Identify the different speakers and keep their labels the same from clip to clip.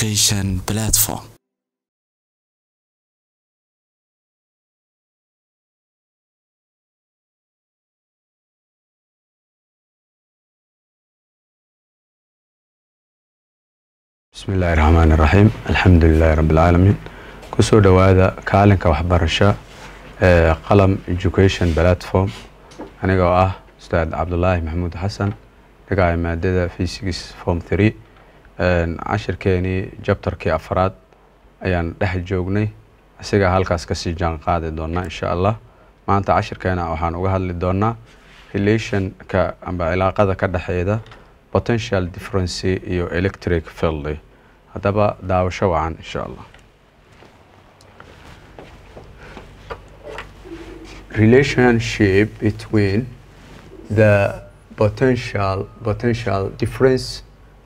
Speaker 1: creation platform. بسم الله الرحمن الرحيم الحمد لله رب العالمين كسو دوادا كالنكا وحبرشا قلم education platform أنا آه أستاذ عبد الله محمود حسن دقاء مادة فيزيكس فورم 3 cashirkeenii jabtarkii afraad ayaan dhex joognay isagaa halkaas kasii jaanqaadi doonaa insha allah maanta cashirkeena waxaan uga hadli doonaa relationka amba cilaaqada ka dhexeeda potential differency iyo electric field haddaba daawasho wacan insha allah relationship between the potential potential difference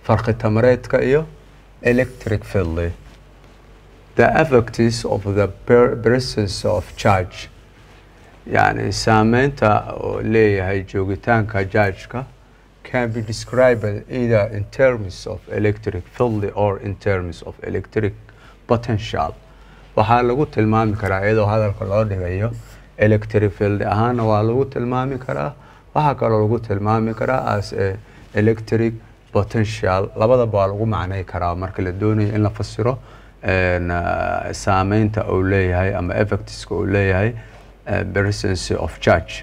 Speaker 1: farqi tamareedka iyo electric field the effects of the presence of charge yani saameynta oo leeyahay joogitaanka jargeka can be described either in terms of electric field or in terms of electric potential waxaa lagu tilmaami karaa iyadoo hadalka loo dhigayo electric field ahaana waa lagu tilmaami karaa waxaa kaloo lagu tilmaami karaa as a electric potential labadaba waa lagu macnay karaa marka la doonayo in la fasiro ah, saameynta uu leeyahay ama effectska uu leeyahay eh, presency of judge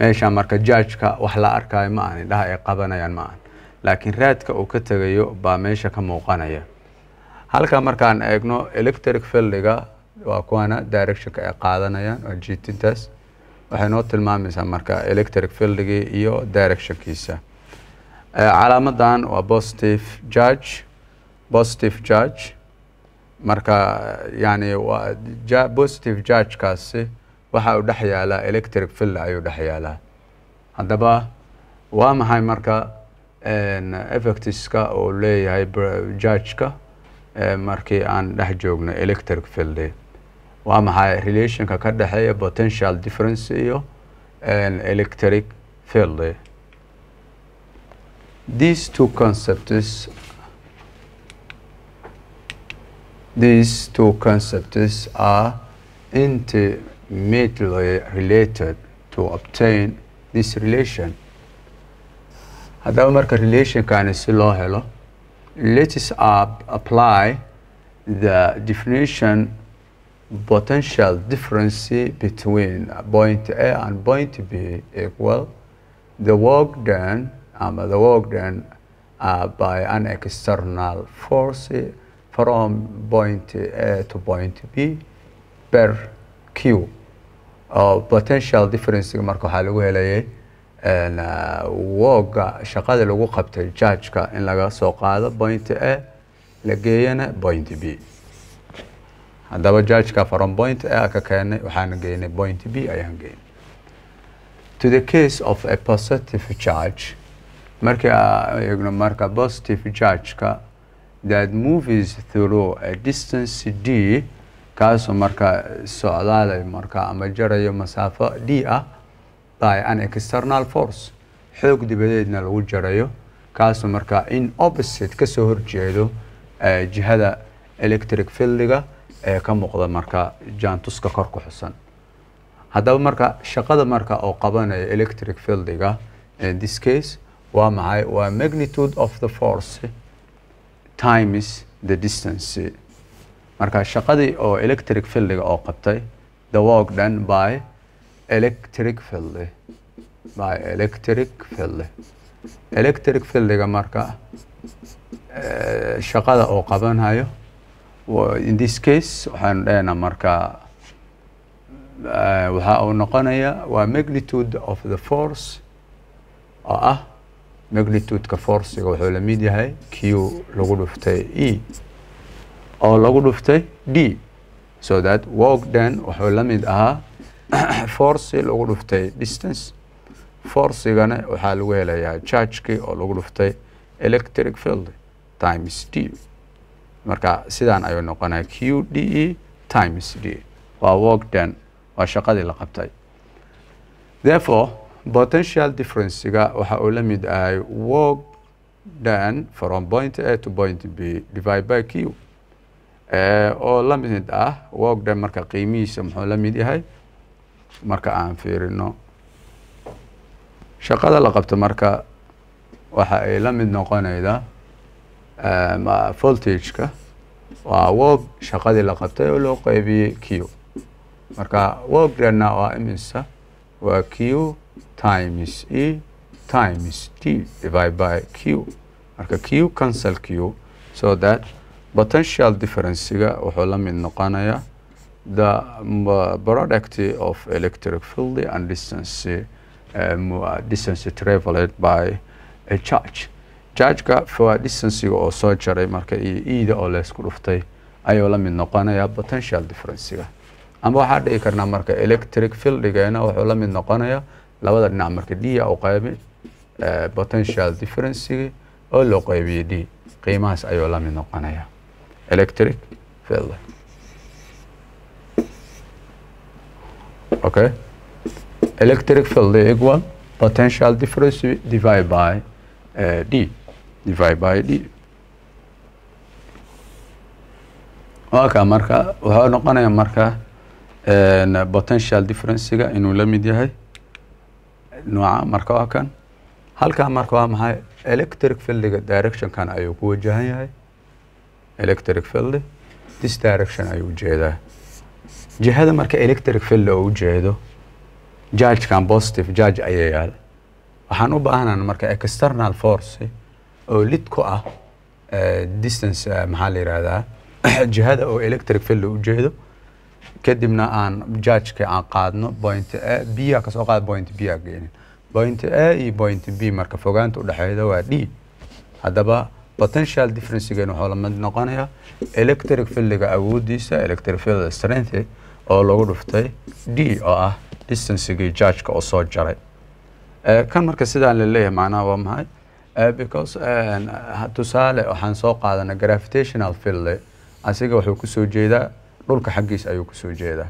Speaker 1: meesha marka judgeka wax la arkayo ma ahan indhaha ay qabanayaan ma ahan laakiin raadka uu ka tegayo baa meesha ka muuqanaya halka markaan eegno electric fieldiga waa kuwana directionka ay qaadanayaan waa jiitintaas waxay noo tilmaamaysaa marka electric fieldigii iyo directionkiisa Eh, calaamadan waa positive judge positive judge marka yani positive judgekaasi waxa uu dhex yaalaa electric fill ayuu dhex yaalaa haddaba waa maxay marka effectiska uu leeyahay judgeka eh, markii aan dhex joogno electric field waa maxay relationka ka dhexeeya potential difference iyo electric field these two concepts these two concepts are intimately related to obtain this relation haddaba marka relationkani si loo helo let's apply the definition potential difference between point A and point B equal the work done um, the work uh, by an external force from point A to point B per Q. Uh, potential difference marka waxaa lagu helayay wooga shaqada lagu qabtay judgeka in laga soo qaado point A la geeyana point B. haddaba judgeka from point A ka keenay waxaan geynay point B ayaan geynay. To the case of a positive charge markii aan eegno marka positive eh, charge that movies through a distance d kaasoo marka socdaalayo marka ama jarayo masaafo d ah by an external force xoog dibadeedna lagu jarayo kaasoo marka in opposite kasoo horjeedo eh, jihada electric fildiga ee eh, ka muuqda marka jaantuska kor ku xusan haddaba marka shaqada marka oo qabanayo electric fildiga in this case waa maxay waa magnitude of the force times the distance marka shaqadii oo electric fieldiga oo qabtay the work done by electric field by electric field electric fieldiga marka eh, shaqada oo qabanhayo in this case waxaanu dhahayna marka eh, waxa uu noqonaya waa magnitude of the force oo ah magnitudeka forsiga wuxuu la mid yahay q lagu dhuftay e oo lagu dhuftay d so that wogden wuxuu la mid ahaa forci lagu dhuftay distance forcigana waxaa lagu helayaa chargekii oo lagu dhuftay electric field times d marka sidaan ayuu noqonaya q d e times d waa wogden waa shaqadii la qabtay therefore potential differencega waxa uu la mid ahay wog down from point a to point b divide by q eh, oo la mid ah walk down marka qiimihiisa muxuu la mid yahay marka aan fiirino shaqada la qabto marka waxa ay la mid noqonayda eh, voltageka waa walk shaqadii la qabtay oo loo qeybiyey q marka walk dana waa iminsa waa q times a e, times t divided by q marka q cancel q so that potential differencega wuxuu la mid noqonayaa the product of electric field and distance um, uh, distance traveled by a charge chargeka waa distancega oo soo jaray marka iyo eida oo leysku dhuftay ayuu la mid noqonayaa potential differencega ama waxaa dhici karnaa marka electric fieldigeena wuxuu la mid noqonayaa labada dhinac marka d yaa u qaybin potential differencega oo loo qaybiyey d qiimahaas ayuu la mid noqonaya electric field okay electric field equal potential difference divided by uh, d divided by d waaka marka wuxuu noqonaya marka potential differencega inuu la mid yahay nooca marka waa kan halkaa marka waa maxay electric fieldiga directionkan ayuu ku wajahan yahay electric field this direction ayuu ujeedaa jihada marka electric field oo ujeedo jargekan positive jarge ayaa yaala waxaan u baahnana marka external force oo lid ku ah distance maxaa la yidhahdaa jihada oo electric field ujeedo kadibna aan jajki aan qaadno point e, biyaa kasoo qaad point b geenin point a e, iyo point b marka fogaanta udhexeeda waa d haddaba potential differencegen waxuu la noqonayaa electric filliga awoodiisa electric field strength oo lagu dhuftay d oo ah distancegii jajka oo soo jaray e, kan marka sidaan laleeyahay macnaha waa maxay because tusaale waxaan soo qaadanay gravitational field asiga wuxuu kusoo jeedaa dhulka xaggiis ayuu kusoo jeedaa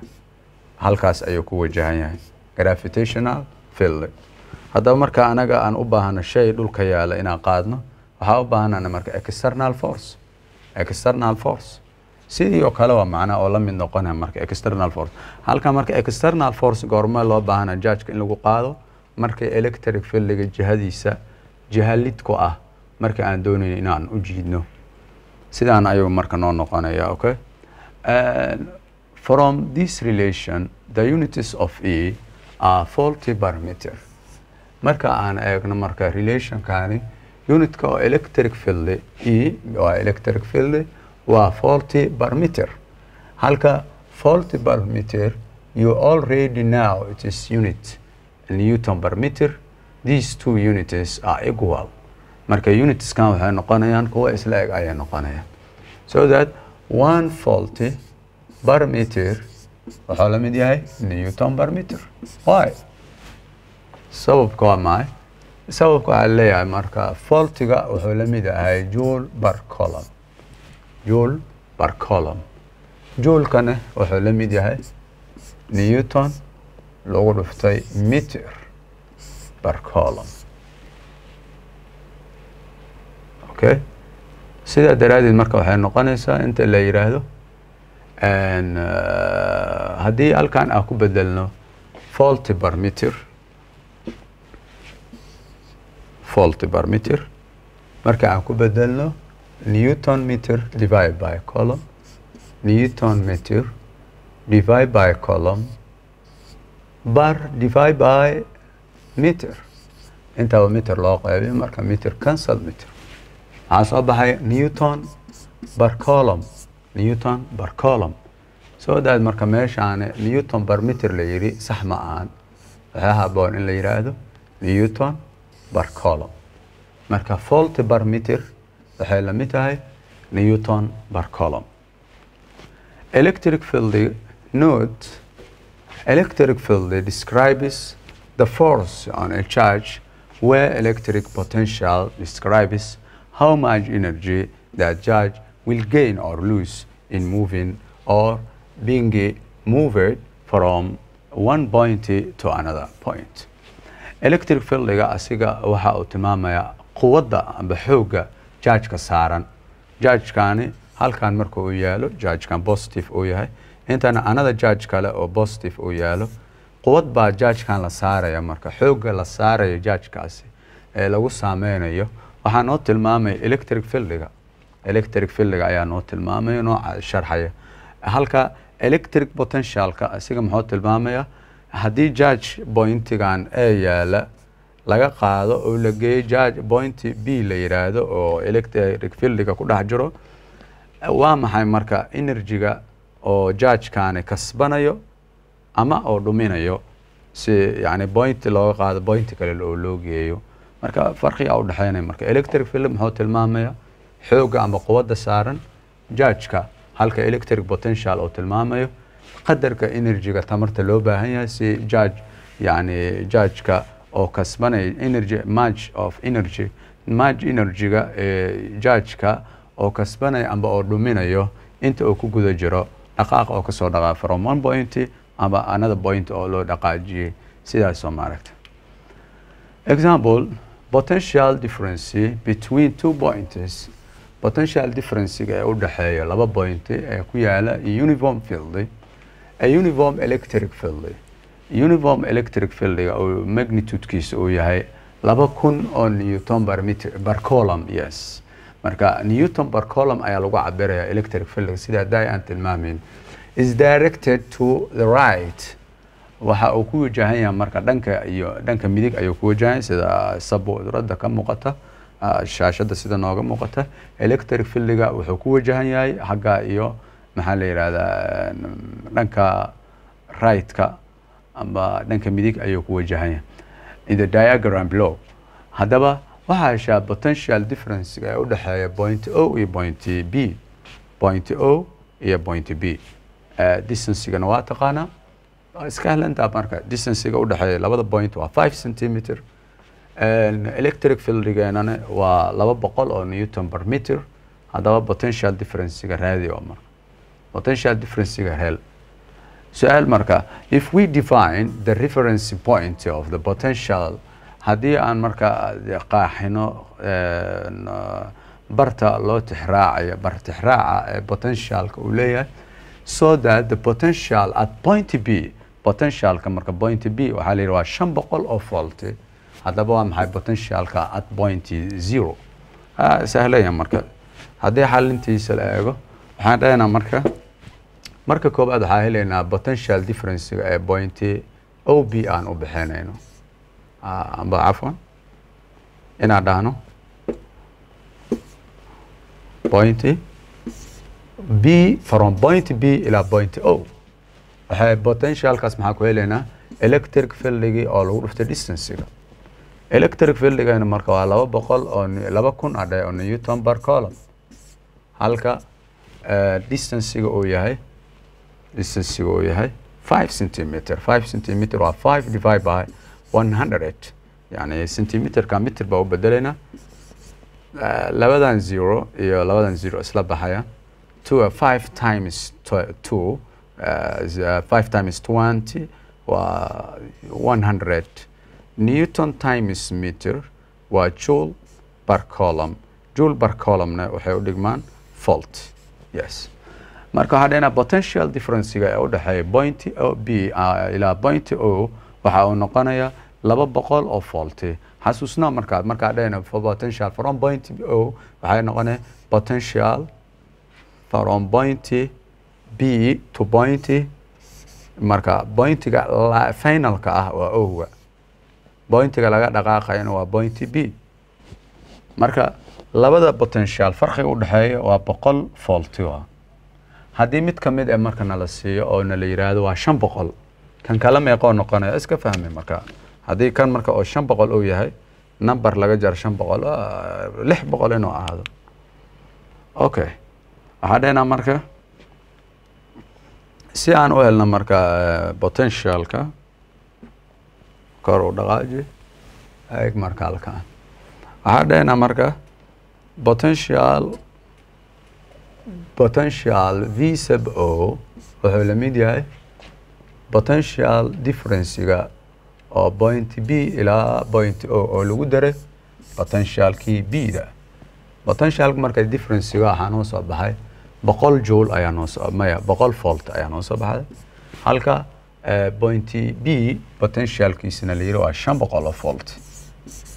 Speaker 1: halkaas ayuu ku wajahan yahay gravitational field haddaba marka anaga aan u baahno shay dhulka yaala inaan qaadno waxaa u baahnana marka external force external force sidii oo kale waa macnaa oo la mid noqona marka external force halka marka external force goormo loo baahna judgeka in lagu qaado marka electric fieldiga jihadiisa jiha ah marka aan doonayn inaan u jiidno sidaan ayuu marka noo noqonaya okay And from this relation, the unities of E are faulty parameter. marka aan eegno marka relationkaani unitka oo electric field E waa electric field waa faulty parameter. Halka faulty parameter you already know it is unit Newton per meter. These two units are equal. marka unitskan waxay noqonayaan kuwa isla eg ayay noqonayaan so that one volt per meter wuxuu la mid yahay newton per meter y waa maay sababka waxaa leeyahay marka voltiga wuxuu la mid ahay jul per jul per juulkana wuxuu la mid yahay newton lagu dhuftay meter per okay sidaa daraadeed marka waxay noqonaysaa inta la yidhaahdo ah, haddii halkan aan ku bedelno faulty barmeter faulty barmeter marka aan ku bedelno newton meter divide by column newton meter divide by column bar divide by meter intaaba meter loo qeybay marka meter cancel meter maxaa soo baxay newton bar newton bar soo daad marka meeshaan newton bar la yidhi sax ma ahan waxaa haboon in la yidhaahdo newton bar marka volti bar waxay la tahay newton bar electric field note electric field describes the force on a charge where electric potential describes how much energy that judge will gain or lose in moving or being moved from one point to another point. electric field fieldiga asiga waxa uu tilmaamayaa quwadda amba xoogga jaajka saaran jaajkani halkan marka uu yaalo jaajkan positive uu yahay intana another jaaj kale o positive uu yaalo ba baa jaajkan la saaraya marka xoogga la saaraya jaajkaasi ee lagu saameynayo waxaa noo tilmaamay electric fieldiga electric fieldiga ayaa noo tilmaamay noo sharxaya halka electric potentialka isaga muxuu tilmaamaya haddii jarge pointigan ee yaala laga qaado oo la geeyo jarge point b la yidhaahdo oo electric fieldiga ku dhex jiro waa maxay marka enerjiga oo jargekani kasbanayo ama oo dhuminayo si yani point looga qaado point kale oo loo geeyo marka farqiga u dhexeynaya marka electric film muxuu tilmaamaya xoogga ama quwadda saaran jajka halka electric potential uu tilmaamayo qadarka enerjiga tamarta loo baahan yahay si jaj yani jajka oo kasbanaya energy match of energy match enerjiga jajka oo kasbanaya amba oo dhuminayo inta uu ku guda jiro dhaqaaq oo kasoo dhaqaa from one point amba another point oo loo dhaqaajiyey sidaasoo maaragta example potential difference between two points potential differencega ee u dhexeeya laba boynti ee ku yaala uniform field a uniform electric field uniform electric fieldiga oo magnitudekiisa uu yahay laba kun oo newton per meter per column yes marka newton per column ayaa lagu cabirayaa electric fieldiga sida hadda aan tilmaamin is directed to the right waxa uu ku wajahan yahay marka dhanka iyo dhanka midig ayuu ku wajahan sida sabo durada ka muuqata ah, shaashada sida nooga muuqata electric filliga wuxuu ku wajahan yahay xagga iyo maxaa la yidhahdaa mm, dhanka right ama dhanka midig ayuu ku wajahan yahay in the diagram below haddaba waxaa potential difference ee u point o iyo point b point o iyo point b distanceigana waa taqaanaa skylandaa marka distancega udhexeeya labada point waa five centimeter electric fieldgeenana waa laba boqol oo newton per meter haddaba potential differencega raadi oo marka potential differencega hel su-aal marka if we define the reference point of the potential haddii aan marka qaaxino barta loo tixraacayo bar tixraaca ee potentialka uu leeyahay so that the potential at point b potentialka marka point b waxaa la yidhi waa shan boqol oo volt haddaba waa maxay potentialka at point zero sahlaya marka haddii xalintiisa la eego waxaan dhahaynaa marka marka koobaad waxaa helaynaa potential differencega ee point o b aan u bixinayno ah, amba cafwan inaan dhahno point b from point b ilaa point o potentialkaas maxaa ku helaynaa electric fieldgii oo lagu dhuftay distancega electric fieldgana marka waa laba boqol oo laba kun adhe oo newton bar colum halka eh, distancega uu yahay distancega uu yahay five centimeter five centimeter waa five divide by one hundred yani centimeterka mitir baa u bedelaynaa eh, labadan zero iyo labadan zero isla baxaya two five times two uh, 5 times 20 waa 100 newton times meter waa joule per column joule per columna waxay u dhigmaan volt yes marka waxaa dheynaa potential differencega ee u dhexeeya point o b ah, ilaa point o waxa uu noqonayaa laba boqol oo volti xasuusnaa markaa markaa dhehna potential from point o waxay noqonaya potential from point b to pointy marka pointiga finalka ah waa owa pointiga laga dhaqaaqayana waa pointy b marka labada potential farqiga u dhexeeya waa boqol fooltio ah. haddii mid ka mid e marka nala siiyo oo nala yidhaahdo waa shan boqol kan kala meeqoo noqonaya iska fahmi marka haddii kan marka oo shan boqol uu yahay number laga jaro shan boqol ah, lix boqol inuu ahaado okay waxaa dhehnaa marka si aan u helno marka eh, potentialka kor u dhaqaaji eg markaalkaan waxaa dhaynaa marka potential potential v sub o wuxuu la mid yahay potential differencega oo point b ilaa point o oo lagu daray potentialkii b da potentialka marka differencega waxaan u soo baxay boqol jol ayaa noosmaya boqol volt ayaa noo soo baxday halka eh, point b potentialkiisana la yiri waa shan boqol oo volt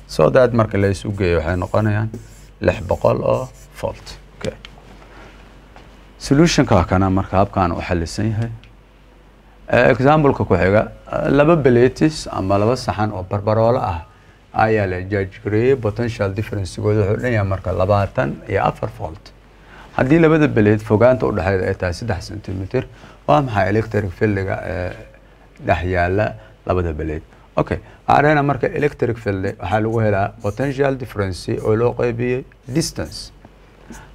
Speaker 1: so that marka la isu geeyo waxay noqonayaan lix boqol oo volt solutionka kana marka habkan u xalisan yahay eh, exampleka ku xiga eh, laba beletis ama laba saxan oo barbaroolo ah ayaa la judge gareeyey potential differencegooda wuxuu dhan yahay marka labaatan iyo afar volt haddii labada beleed fogaanta udhexeyd ay tahay saddex centimeter waa maxay electric fildiga ee eh, dhex yaala labada beleed okay arena marka electric field waxaa lagu helaa potential difference oo loo qaybiyey distance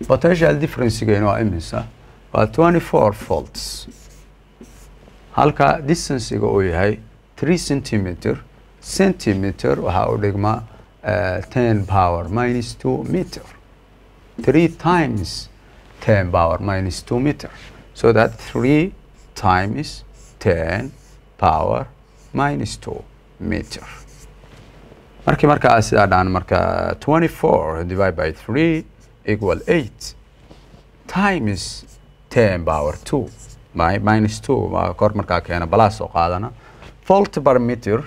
Speaker 1: potential differencegeena waa imisa waa twenty four volts halka distancega uu yahay three centimeter centimeter waxaa u dhigma eh, ten power minus two meter three times 10 power minus 2 meter. So that 3 times 10 power minus 2 meter. markii markaa sidaa markaa 24 divide by 3 equal 8 times 10 power 2 minus 2 kor markaa keena balaas oo qaadana volt per meter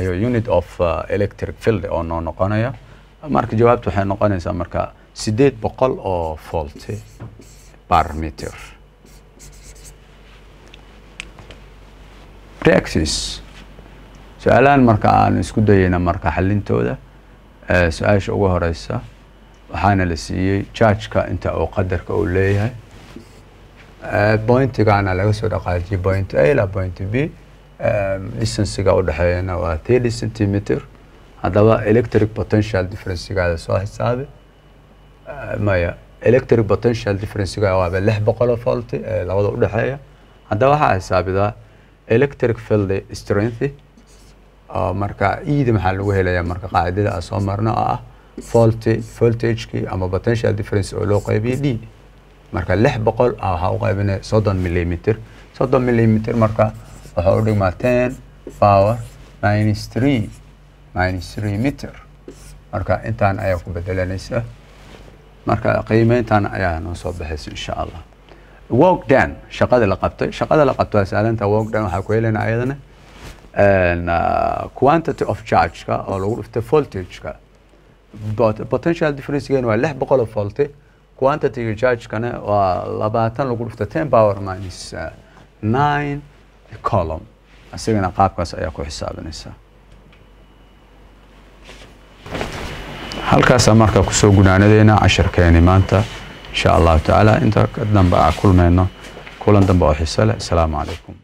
Speaker 1: ayuu unit of uh, electric field oo noo noqonaya marka jawaabta waxay noqonaysaa markaa sideed boqol oo foolte barmeter taxis su-aalahan marka aan isku dayayna marka xalintooda su-aasha ugu horeysa waxaana la siiyey jargka inta uu qadarka uu leeyahay bointigaana laga soo dhaqaajiyay point a ilaa point b distansiga udhexeeyana waa thirty centimeter haddaba electric potential differencegada soo xisaabi maya electric potential differencega waaba lix boqoloo volt labada u dhexeeya hadda waxaa xisaabidaa electric field strength marka eda maxaa lagu helayaa marka qaacidada aan soo marno oo ah volt voltagekii ama potential difference oo loo qaybiyay d marka lix boqol waxaa u qaybinaya soddon millimeter soddon millimeter marka waxaa u dhigmaa ten power minus three minus three meter marka intaan ayaa ku bedelanaysa marka qiimeyntan ayaa noo soo baxaysa insha allah wogdan shaqada la qabtay shaqada la qabto waa saalanta wogdan waxaa ku helana ayadana ah, quantity of chargeka oo lagu dhuftay voltageka potential differencegeena waa lix boqol oo volte quantityga chargekana waa labaatan lagu dhuftay ten power minus ah, nine column isagana qaabkaas ayaa ku xisaabinaysaa halkaasaa markaa kusoo gunaanadeena casharkeeni maanta insha allahu tacaala intaa ka dambe aa kulmayno kulan dambe oo xiso leh asalaamu calaykum